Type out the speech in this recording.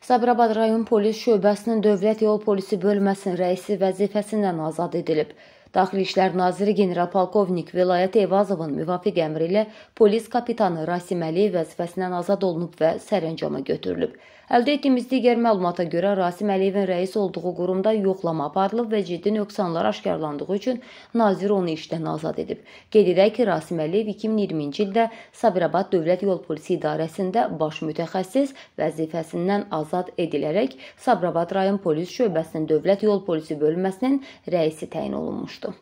Sabirabad rayon polis şöbəsinin Dövlət Yol Polisi bölməsinin rəisi vəzifəsindən azad edilib. Daxili İşlər Naziri general polkovnik Vilayət Eyvazovun müvafiq əmri ilə polis kapitanı Rasim Əliyev vəzifəsindən azad olunub və sərəncama götürülüb. Əldə etdiyimiz digər məlumata görə Rasim Əliyevin rəis olduğu qurumda yoxlama aparılıb və ciddi nöqsanlar aşkarlandığı üçün nazir onu işdən azad edib. Qeyd edək ki, Rasim Əliyev 2020-ci ildə Sabirabad Dövlət Yol Polisi İdarəsində baş mütəxəssis vəzifəsindən azad azad edilərək Sabirabad rayon polis şöbəsinin Dövlət Yol Polisi bölməsinin rəisi təyin olunmuşdu.